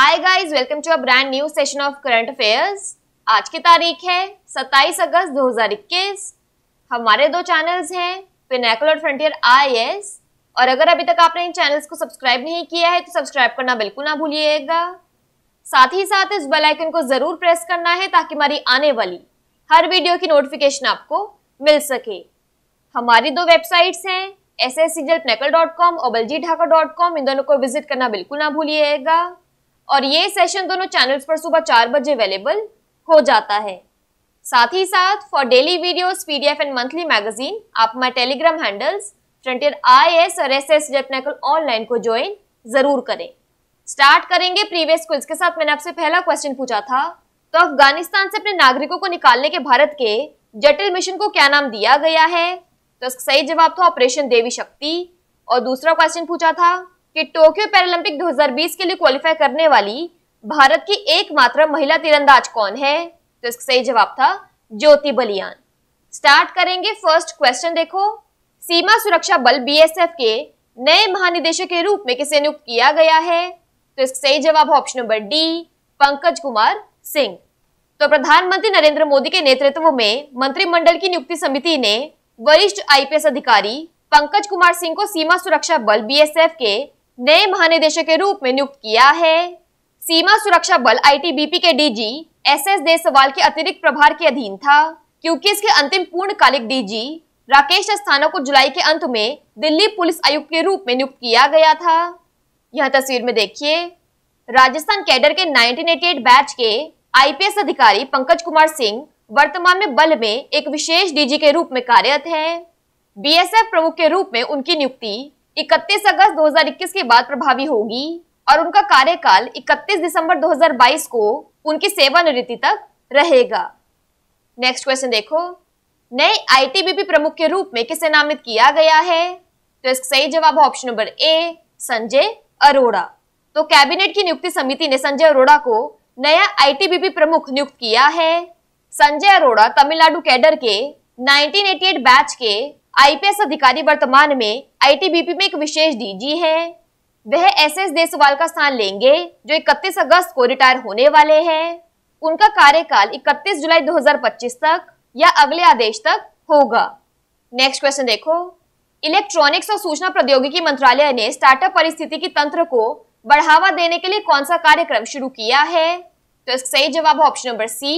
Hi guys welcome to a brand new session of current affairs आज की तारीख है 27 अगस्त 2021 हमारे दो चैनल्स हैं पिनेकल और फ्रंटियर आईएएस और अगर अभी तक आपने इन चैनल्स को सब्सक्राइब नहीं किया है तो सब्सक्राइब करना बिल्कुल ना भूलिएगा साथ ही साथ इस बेल आइकन को जरूर प्रेस करना है ताकि हमारी आने वाली हर वीडियो की नोटिफिकेशन आपको मिल सके हमारी दो वेबसाइट्स हैं एस एस सी जल और बलजी ढाका डॉट कॉम इन दोनों को विजिट करना बिल्कुल ना भूलिएगा और ये सेशन दोनों चैनल्स पर सुबह चार बजे अवेलेबल हो जाता है साथ ही साथ for daily videos PDF and monthly magazine आप हमारे Telegram handles frontier I S और एस एस जेपनेकल ऑनलाइन को ज्वाइन जरूर करें स्टार्ट करेंगे प्रीवियस क्विज के साथ मैंने आपसे पहला क्वेश्चन पूछा था तो अफगानिस्तान से अपने नागरिकों को निकालने के भारत के जटिल मिशन को क्या नाम दिया गया है तो सही जवाब था तो ऑपरेशन देवी शक्ति और दूसरा क्वेश्चन पूछा था कि टोक्यो पैरालंपिक 2020 के लिए क्वालिफाई करने वाली भारत की एकमात्र महिला तीरंदाज कौन है तो इसका सही जवाब था ज्योति बलियान स्टार्ट करेंगे फर्स्ट क्वेश्चन देखो सीमा सुरक्षा बल बीएसएफ के नए महानिदेशक के रूप में किसे नियुक्त किया गया है तो इसका सही जवाब option number D Pankaj Kumar Singh तो प्रधानमंत्री नरेंद्र मोदी के नेतृत्व में मंत्रिमंडल की नियुक्ति समिति ने वरिष्ठ आईपीएस अधिकारी पंकज कुमार सिंह को सीमा सुरक्षा बल बीएसएफ के नए महानिदेशक के रूप में नियुक्त किया है सीमा सुरक्षा बल आईटीबीपी के डीजी एस एस देसवाल के अतिरिक्त प्रभार के अधीन था क्योंकि इसके अंतिम पूर्णकालिक डीजी राकेश अस्थाना को जुलाई के अंत में दिल्ली पुलिस आयुक्त के रूप में नियुक्त किया गया था यह तस्वीर में देखिए राजस्थान कैडर के 1988 बैच के आईपीएस अधिकारी पंकज कुमार सिंह वर्तमान में बल में एक विशेष डीजी के रूप में कार्यरत हैं। बीएसएफ प्रमुख के रूप में उनकी नियुक्ति इकतीस अगस्त 2021 के बाद प्रभावी होगी और उनका कार्यकाल 31 दिसंबर 2022 को उनकी सेवानिवृत्ति तक रहेगा नेक्स्ट क्वेश्चन देखो नए आईटीबीपी प्रमुख के रूप में किसे नामित किया गया है तो इसका सही जवाब है option number A Sanjay Arora तो कैबिनेट की नियुक्ति समिति ने संजय अरोड़ा को नया आईटीबीपी प्रमुख नियुक्त किया है संजय अरोड़ा तमिलनाडु कैडर के 1988 बैच के आईपीएस अधिकारी वर्तमान में आईटीबीपी में एक विशेष डीजी हैं। वह ऐसे देसवाल का स्थान लेंगे जो 31 अगस्त को रिटायर होने वाले हैं उनका कार्यकाल 31 जुलाई 2025 तक या अगले आदेश तक होगा नेक्स्ट क्वेश्चन देखो इलेक्ट्रॉनिक्स और सूचना प्रौद्योगिकी मंत्रालय ने स्टार्टअप परिस्थितिकी तंत्र को बढ़ावा देने के लिए कौन सा कार्यक्रम शुरू किया है तो इसका सही जवाब ऑप्शन नंबर सी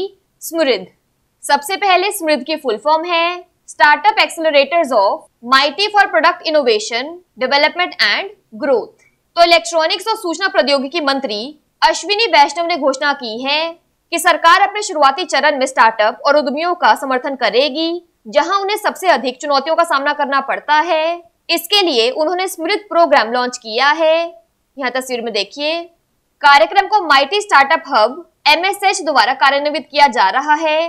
स्मृद सबसे पहले स्मृद की फुल फॉर्म है startup accelerators of MeitY for product innovation development and growth तो इलेक्ट्रॉनिक्स और सूचना प्रौद्योगिकी मंत्री अश्विनी वैष्णव ने घोषणा की है कि सरकार अपने शुरुआती चरण में स्टार्टअप और उद्यमियों का समर्थन करेगी जहां उन्हें सबसे अधिक चुनौतियों का सामना करना पड़ता है इसके लिए उन्होंने स्मृत प्रोग्राम लॉन्च किया है यहाँ तस्वीर में देखिए कार्यक्रम को माइटी स्टार्टअप हब एमएसएच द्वारा कार्यान्वित किया जा रहा है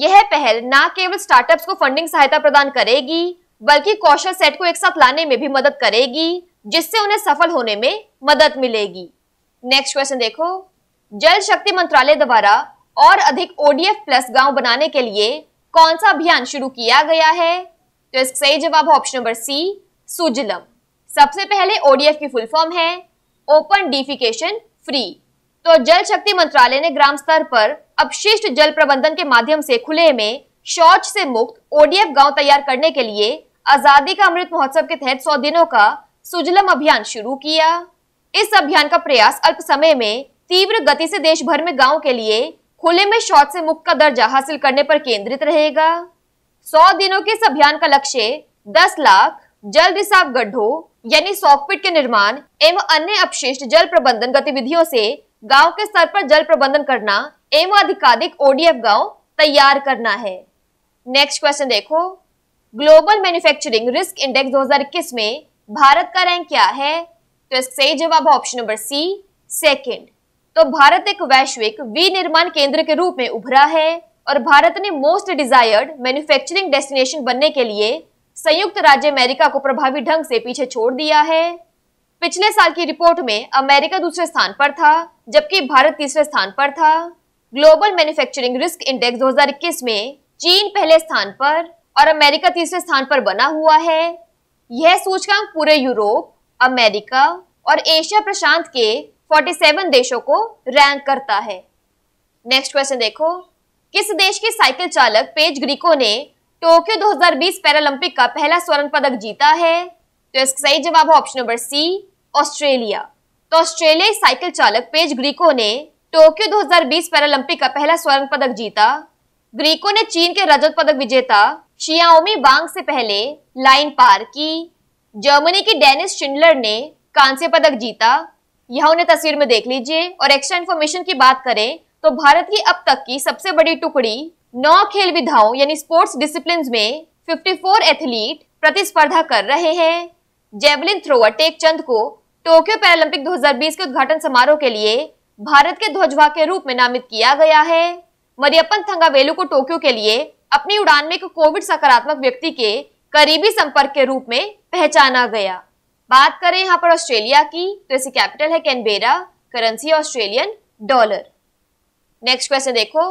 यह पहल न केवल स्टार्टअप्स को फंडिंग सहायता प्रदान करेगी बल्कि कौशल सेट को एक साथ लाने में भी मदद करेगी जिससे उन्हें सफल होने में मदद मिलेगी नेक्स्ट क्वेश्चन देखो जल शक्ति मंत्रालय द्वारा और अधिक ओडीएफ प्लस गांव बनाने के लिए कौन सा अभियान शुरू किया गया है तो इसका सही जवाब है ऑप्शन नंबर सी सुजलम सबसे पहले ओडीएफ की फुल फॉर्म है ओपन डिफिकेशन फ्री तो जल शक्ति मंत्रालय ने ग्राम स्तर पर अपशिष्ट जल प्रबंधन के माध्यम से खुले में शौच से मुक्त ओडीएफ गांव तैयार करने के लिए आजादी का अमृत महोत्सव के तहत सौ दिनों का सुजलम अभियान शुरू किया इस अभियान का प्रयास अल्प समय में तीव्र गति से देश भर में गाँव के लिए खुले में शौच से मुक्त का दर्जा हासिल करने पर केंद्रित रहेगा सौ दिनों के इस अभियान का लक्ष्य दस लाख जल रिसाव गड्ढो यानी सॉकपिट के निर्माण एवं अन्य अपशिष्ट जल प्रबंधन गतिविधियों से गांव के स्तर पर जल प्रबंधन करना एवं अधिकाधिक ओडीएफ गांव तैयार करना है नेक्स्ट क्वेश्चन देखो ग्लोबल मैन्युफैक्चरिंग रिस्क इंडेक्स 2021 में भारत का रैंक क्या है तो इसका सही जवाब ऑप्शन नंबर सी सेकंड तो भारत एक वैश्विक विनिर्माण केंद्र के रूप में उभरा है और भारत ने मोस्ट डिजायर्ड मैन्युफैक्चरिंग डेस्टिनेशन बनने के लिए संयुक्त राज्य अमेरिका को प्रभावी ढंग से पीछे छोड़ दिया है पिछले साल की रिपोर्ट में अमेरिका दूसरे स्थान पर था जबकि भारत तीसरे स्थान पर था ग्लोबल मैन्युफैक्चरिंग रिस्क इंडेक्स 2021 में चीन पहले स्थान पर और अमेरिका तीसरे स्थान पर बना हुआ है यह सूचकांक पूरे यूरोप अमेरिका और एशिया प्रशांत के 47 देशों को रैंक करता है नेक्स्ट क्वेश्चन देखो किस देश के साइकिल चालक पेज ग्रीको ने टोक्यो 2020 पैरालंपिक का पहला स्वर्ण पदक जीता है तो इसका सही जवाब है ऑप्शन नंबर सी ऑस्ट्रेलिया तो ऑस्ट्रेलियाई साइकिल चालक पेज ग्रीको ने टोक्यो 2020 पैरालंपिक का पहला स्वर्ण पदक जीता ग्रीको ने चीन के रजत पदक विजेता शियाओमी बांग से पहले लाइन पार की जर्मनी की डेनिस शिंडलर ने कांस्य पदक जीता यह उन्हें तस्वीर में देख लीजिए और एक्स्ट्रा इन्फॉर्मेशन की बात करें तो भारत की अब तक की सबसे बड़ी टुकड़ी नौ खेल विधाओं यानी स्पोर्ट्स डिसिप्लिन में 54 एथलीट प्रतिस्पर्धा कर रहे हैं जेवलिन थ्रोअर टेकचंद को टोक्यो पैरालंपिक 2020 के उद्घाटन समारोह के लिए भारत के ध्वजवा के रूप में नामित किया गया है मरियपन थंगावेलू को टोक्यो के लिए अपनी उड़ान में कोविड सकारात्मक व्यक्ति के करीबी संपर्क के रूप में पहचाना गया बात करें यहाँ पर ऑस्ट्रेलिया की तो इसकी कैपिटल है Canberra currency Australian dollar next question देखो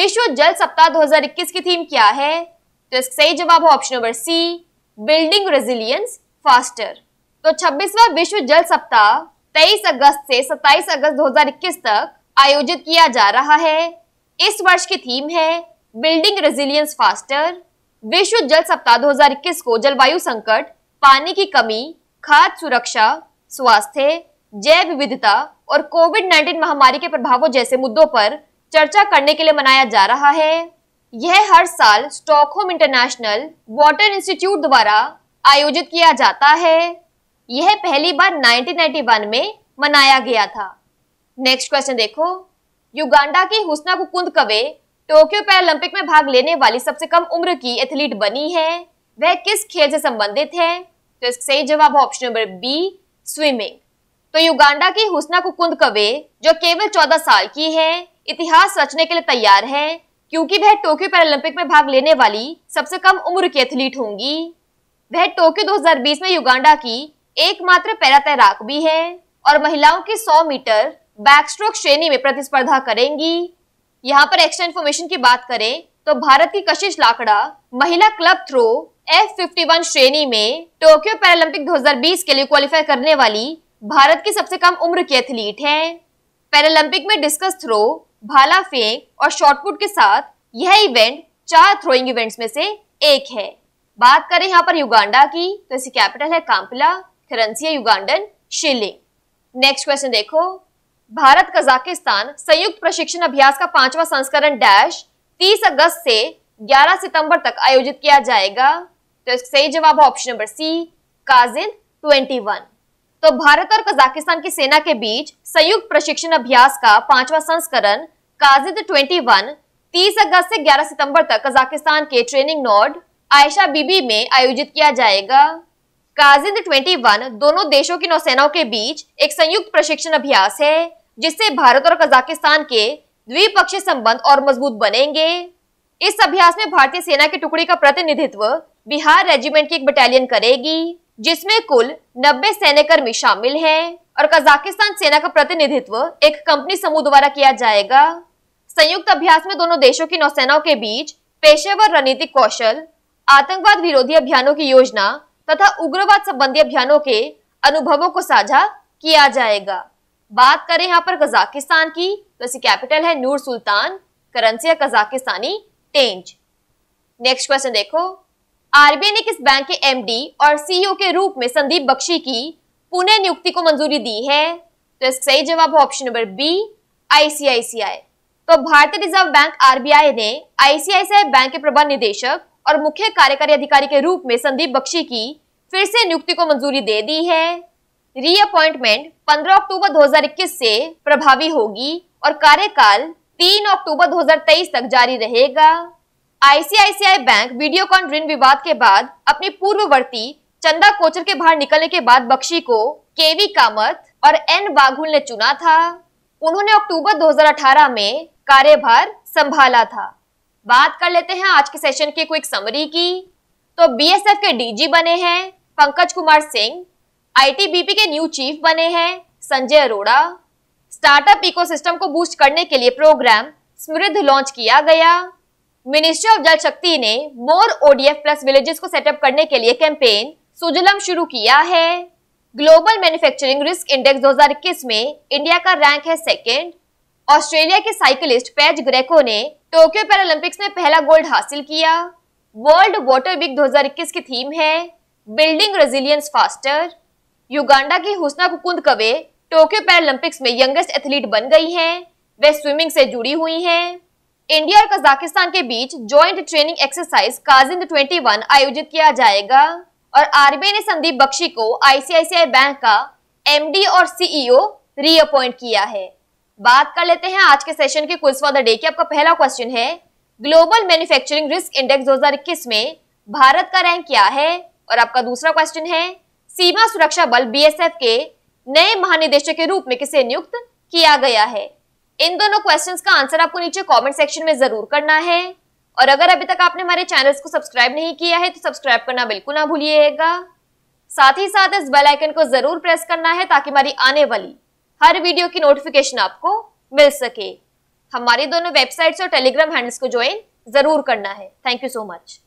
विश्व जल सप्ताह 2021 की थीम क्या है तो इसका सही जवाब है option number C building resilience faster तो 26वां विश्व जल सप्ताह 23 अगस्त से 27 अगस्त 2021 तक आयोजित किया जा रहा है इस वर्ष की थीम है बिल्डिंग रेजिलियंस फास्टर विश्व जल सप्ताह 2021 को जलवायु संकट पानी की कमी खाद्य सुरक्षा स्वास्थ्य जैव विविधता और कोविड 19 महामारी के प्रभावों जैसे मुद्दों पर चर्चा करने के लिए मनाया जा रहा है यह हर साल स्टॉकहोम इंटरनेशनल वाटर इंस्टीट्यूट द्वारा आयोजित किया जाता है यह पहली बार 1991 में मनाया गया था नेक्स्ट क्वेश्चन देखो युगांडा की Husnah Kukundakwe Tokyo Paralympic में भाग लेने वाली सबसे कम उम्र की एथलीट बनी है वह किस खेल से संबंधित है तो इसका सही जवाब ऑप्शन नंबर बी स्विमिंग तो युगांडा की हुसना कुकुंद कवे जो केवल 14 साल की है इतिहास रचने के लिए तैयार है क्योंकि वह टोक्यो पैरालंपिक में भाग लेने वाली सबसे कम उम्र की एथलीट होंगी वह टोक्यो 2020 में युगांडा की एकमात्र पैरा तैराक भी है और महिलाओं की 100 मीटर बैकस्ट्रोक श्रेणी में प्रतिस्पर्धा करेंगी यहाँ पर एक्स्ट्रा इन्फॉर्मेशन की बात करें तो भारत की कशिश लाकड़ा महिला क्लब थ्रो एफ 51 श्रेणी में टोक्यो पैरालंपिक 2020 के लिए क्वालिफाई करने वाली भारत की सबसे कम उम्र की एथलीट है पैरालंपिक में डिस्कस थ्रो भाला फेंक और शॉर्टपुट के साथ यह इवेंट चार थ्रोइंग इवेंट्स में से एक है बात करें यहाँ पर युगांडा की तो इसकी कैपिटल है कांपला करेंसी है युगांडन शिलिंग नेक्स्ट क्वेश्चन देखो भारत कजाकिस्तान संयुक्त प्रशिक्षण अभ्यास का पांचवा संस्करण डैश 30 अगस्त से 11 सितंबर तक आयोजित किया जाएगा तो इसका सही जवाब है ऑप्शन नंबर सी काजिन 21 तो भारत और कजाकिस्तान की सेना के बीच संयुक्त प्रशिक्षण अभ्यास का पांचवा संस्करण काजिद 21 30 अगस्त से 11 सितंबर तक कजाकिस्तान के ट्रेनिंग नोड आयशा बीबी में आयोजित किया जाएगा काजिंद 21 दोनों देशों की नौसेनाओं के बीच एक संयुक्त प्रशिक्षण अभ्यास है जिससे भारत और कजाकिस्तान के द्विपक्षीय संबंध और मजबूत बनेंगे इस अभ्यास में भारतीय सेना की टुकड़ी का प्रतिनिधित्व बिहार रेजिमेंट की एक बटालियन करेगी जिसमें कुल 90 कर्मी शामिल हैं और कजाकिस्तान सेना का प्रतिनिधित्व एक कंपनी समूह द्वारा किया जाएगा संयुक्त अभ्यास में दोनों देशों की नौसेनाओं के बीच पेशेवर रणनीतिक कौशल आतंकवाद विरोधी अभियानों की योजना तथा उग्रवाद संबंधी अभियानों के अनुभवों को साझा किया जाएगा बात करें यहाँ पर कजाकिस्तान की तो इसकी कैपिटल है नूर सुल्तान करंसी है कजाकिस्तानी टेंज नेक्स्ट क्वेश्चन देखो आरबीआई ने किस बैंक के एमडी और सीईओ e के रूप में संदीप बख्शी की पुणे नियुक्ति को मंजूरी दी है तो इसका सही जवाब है ऑप्शन नंबर बी आईसीआईसीआई तो भारतीय रिजर्व बैंक आरबीआई ने आईसीआईसीआई बैंक के प्रबंध निदेशक और मुख्य कार्यकारी अधिकारी के रूप में संदीप बख्शी की फिर से नियुक्ति को मंजूरी दे दी है रीअपॉइंटमेंट 15 अक्टूबर 2021 से प्रभावी होगी और कार्यकाल 3 अक्टूबर 2023 तक जारी रहेगा आईसीआईसीआई बैंक वीडियोकॉन ऋण विवाद के बाद अपनी पूर्ववर्ती चंदा कोचर के बाहर निकलने के बाद बख्शी को केवी कामत और एन बाघुल ने चुना था उन्होंने अक्टूबर 2018 में कार्यभार संभाला था बात कर लेते हैं आज के सेशन की क्विक समरी की तो बीएसएफ के डीजी बने हैं पंकज कुमार सिंह आईटीबीपी के न्यू चीफ बने हैं संजय अरोड़ा स्टार्टअप इकोसिस्टम को बूस्ट करने के लिए प्रोग्राम समृद्ध लॉन्च किया गया मिनिस्ट्री ऑफ जल शक्ति ने मोर ओडीएफ प्लस विलेजेस को सेटअप करने के लिए कैंपेन सुजलम शुरू किया है ग्लोबल मैन्युफैक्चरिंग रिस्क इंडेक्स 2021 में इंडिया का रैंक है सेकंड ऑस्ट्रेलिया के साइकिलिस्ट पैज ग्रेको ने टोक्यो पैरालंपिक्स में पहला गोल्ड हासिल किया वर्ल्ड वाटर वीक 2021 की थीम है बिल्डिंग रेजिलियंस फास्टर युगांडा की Husnah Kukundakwe Tokyo Paralympics में यंगेस्ट एथलीट बन गई हैं वे स्विमिंग से जुड़ी हुई हैं इंडिया और कजाकिस्तान के बीच जॉइंट ट्रेनिंग एक्सरसाइज काजिंद 21 आयोजित किया जाएगा और आरबीआई ने संदीप बख्शी को आईसीआईसीआई बैंक का एमडी और सीईओ रीअपॉइंट e किया है बात कर लेते हैं आज के सेशन के क्विज फॉर द डे की आपका पहला क्वेश्चन है ग्लोबल मैन्युफैक्चरिंग रिस्क इंडेक्स 2021 में भारत का रैंक क्या है और आपका दूसरा क्वेश्चन है सीमा सुरक्षा बल बीएसएफ के नए महानिदेशक के रूप में किसे नियुक्त किया गया है इन दोनों क्वेश्चंस का आंसर आपको नीचे कमेंट सेक्शन में जरूर करना है और अगर अभी तक आपने हमारे चैनल्स को सब्सक्राइब नहीं किया है तो सब्सक्राइब करना बिल्कुल ना भूलिएगा साथ ही साथ इस बेल आइकन को जरूर प्रेस करना है ताकि हमारी आने वाली हर वीडियो की नोटिफिकेशन आपको मिल सके हमारी दोनों वेबसाइट्स और टेलीग्राम हैंडल्स को ज्वाइन जरूर करना है थैंक यू सो मच